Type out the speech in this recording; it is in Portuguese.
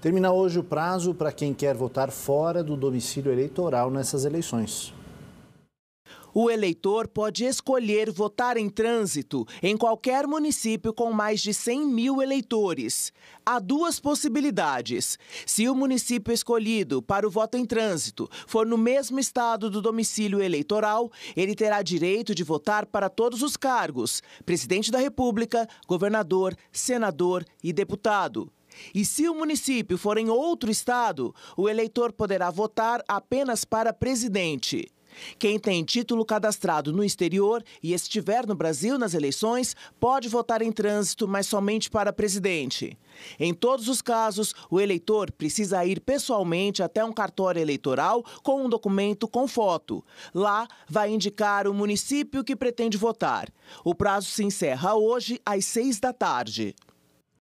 Termina hoje o prazo para quem quer votar fora do domicílio eleitoral nessas eleições. O eleitor pode escolher votar em trânsito em qualquer município com mais de 100 mil eleitores. Há duas possibilidades. Se o município escolhido para o voto em trânsito for no mesmo estado do domicílio eleitoral, ele terá direito de votar para todos os cargos: presidente da República, governador, senador e deputado. E se o município for em outro estado, o eleitor poderá votar apenas para presidente. Quem tem título cadastrado no exterior e estiver no Brasil nas eleições pode votar em trânsito, mas somente para presidente. Em todos os casos, o eleitor precisa ir pessoalmente até um cartório eleitoral com um documento com foto. Lá, vai indicar o município que pretende votar. O prazo se encerra hoje às seis da tarde.